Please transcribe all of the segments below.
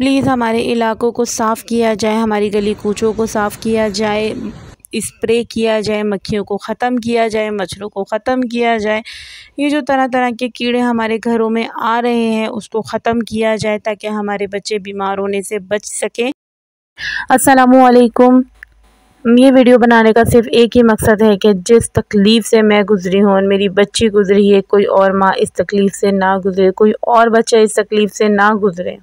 please हमारे इलाकों को साफ़ किया जाए हमारी गली कूचों को साफ़ किया जाए इस्प्रे किया जाए मक्खियों को ख़त्म किया जाए मच्छरों को ख़त्म किया जाए ये जो तरह तरह के कीड़े हमारे घरों में आ रहे हैं उसको ख़त्म किया जाए ताकि हमारे बच्चे बीमार होने से बच सकें असलकुम ये वीडियो बनाने का सिर्फ एक ही मकसद है कि जिस तकलीफ़ से मैं गुजरी हूँ और मेरी बच्ची गुजरी है कोई और माँ इस तकलीफ़ से ना गुजरे कोई और बच्चा इस तकलीफ़ से ना गुजरे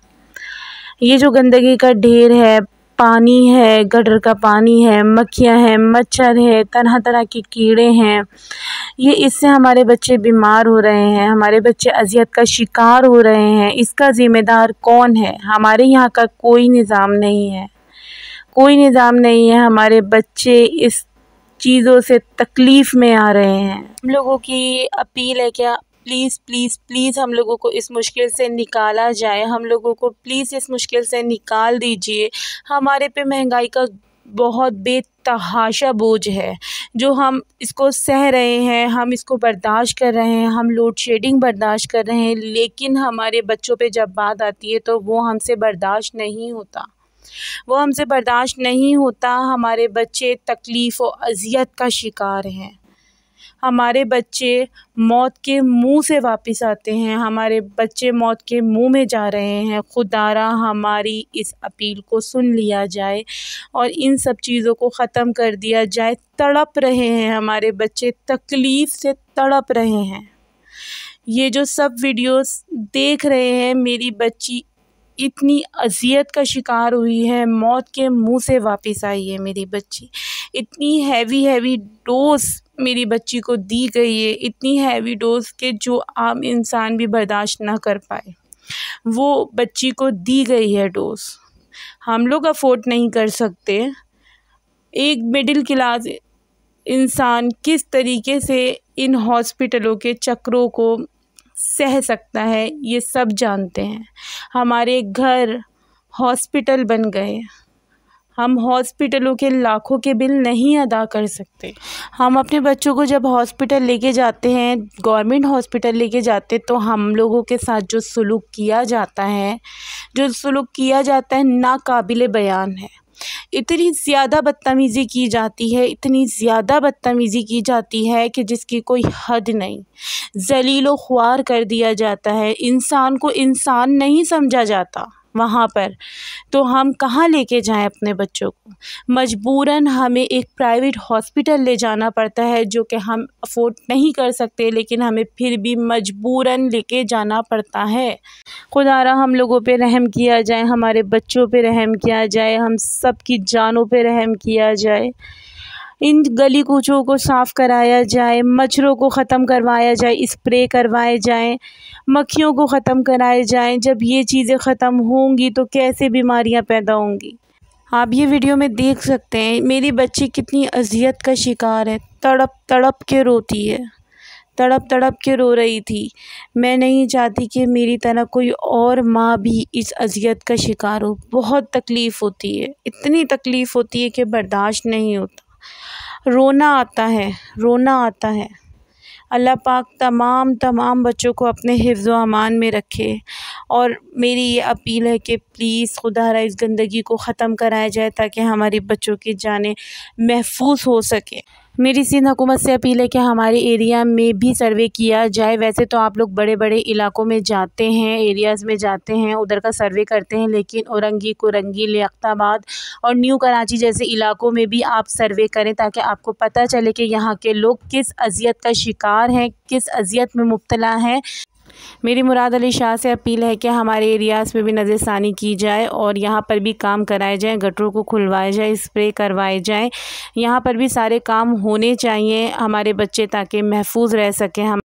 ये जो गंदगी का ढेर है पानी है गटर का पानी है मक्खियाँ हैं मच्छर है तरह तरह के कीड़े हैं ये इससे हमारे बच्चे बीमार हो रहे हैं हमारे बच्चे अजियत का शिकार हो रहे हैं इसका ज़िम्मेदार कौन है हमारे यहाँ का कोई निज़ाम नहीं है कोई निज़ाम नहीं है हमारे बच्चे इस चीज़ों से तकलीफ़ में आ रहे हैं हम लोगों की अपील है क्या प्लीज़ प्लीज़ प्लीज़ हम लोगों को इस मुश्किल से निकाला जाए हम लोगों को प्लीज़ इस मुश्किल से निकाल दीजिए हमारे पे महंगाई का बहुत बेतहाशा बोझ है जो हम इसको सह रहे हैं हम इसको बर्दाश्त कर रहे हैं हम लोड शेडिंग बर्दाश्त कर रहे हैं लेकिन हमारे बच्चों पे जब बात आती है तो वो हमसे बर्दाश्त नहीं होता वो हमसे बर्दाश्त नहीं होता हमारे बच्चे तकलीफ़ व अजियत का शिकार हैं हमारे बच्चे मौत के मुंह से वापस आते हैं हमारे बच्चे मौत के मुंह में जा रहे हैं खुदारा हमारी इस अपील को सुन लिया जाए और इन सब चीज़ों को ख़त्म कर दिया जाए तड़प रहे हैं हमारे बच्चे तकलीफ़ से तड़प रहे हैं ये जो सब वीडियोस देख रहे हैं मेरी बच्ची इतनी अजियत का शिकार हुई है मौत के मुंह से वापस आई है मेरी बच्ची इतनी हैवी हैवी डोज मेरी बच्ची को दी गई है इतनी हैवी डोज़ के जो आम इंसान भी बर्दाश्त ना कर पाए वो बच्ची को दी गई है डोज़ हम लोग अफोर्ड नहीं कर सकते एक मिडिल क्लास इंसान किस तरीके से इन हॉस्पिटलों के चक्रों को सह सकता है ये सब जानते हैं हमारे घर हॉस्पिटल बन गए हम हॉस्पिटलों के लाखों के बिल नहीं अदा कर सकते हम अपने बच्चों को जब हॉस्पिटल लेके जाते हैं गवर्नमेंट हॉस्पिटल लेके जाते तो हम लोगों के साथ जो सलूक किया जाता है जो सलूक किया जाता है नाकबिल बयान है इतनी ज़्यादा बदतमीज़ी की जाती है इतनी ज़्यादा बदतमीज़ी की जाती है कि जिसकी कोई हद नहीं जलील ख्वार कर दिया जाता है इंसान को इंसान नहीं समझा जाता वहाँ पर तो हम कहाँ लेके जाएं अपने बच्चों को मजबूरन हमें एक प्राइवेट हॉस्पिटल ले जाना पड़ता है जो कि हम अफोर्ड नहीं कर सकते लेकिन हमें फिर भी मजबूरन लेके जाना पड़ता है खुदा हम लोगों पे रहम किया जाए हमारे बच्चों पे रहम किया जाए हम सब की जानों पे रहम किया जाए इन गली कूचों को साफ़ कराया जाए मच्छरों को ख़त्म करवाया जाए स्प्रे करवाए जाएँ मक्खियों को ख़त्म कराए जाएँ जब ये चीज़ें ख़त्म होंगी तो कैसे बीमारियाँ पैदा होंगी आप ये वीडियो में देख सकते हैं मेरी बच्ची कितनी अजियत का शिकार है तड़प तड़प के रोती है तड़प तड़प के रो रही थी मैं नहीं चाहती कि मेरी तरह कोई और माँ भी इस अजियत का शिकार हो बहुत तकलीफ़ होती है इतनी तकलीफ़ होती है कि बर्दाश्त नहीं होता रोना आता है रोना आता है अल्लाह पाक तमाम तमाम बच्चों को अपने हिफ्ज़ अमान में रखे और मेरी ये अपील है कि प्लीज़ खुदा रहा इस गंदगी को ख़त्म कराया जाए ताकि हमारे बच्चों की जानें महफूज हो सकें मेरी सिंध हुकूमत से अपील है कि हमारे एरिया में भी सर्वे किया जाए वैसे तो आप लोग बड़े बड़े इलाकों में जाते हैं एरियाज़ में जाते हैं उधर का सर्वे करते हैं लेकिन औरंगी कुरंगी लियाबाद और न्यू कराची जैसे इलाकों में भी आप सर्वे करें ताकि आपको पता चले कि यहाँ के लोग किस अजियत का शिकार हैं किस अजियत में मुबतला हैं मेरी मुराद अली शाह से अपील है कि हमारे एरियाज़ में भी नज़रसानी की जाए और यहाँ पर भी काम कराए जाएँ गटरों को खुलवाए जाए स्प्रे करवाए जाएँ यहाँ पर भी सारे काम होने चाहिए हमारे बच्चे ताकि महफूज रह सकें हम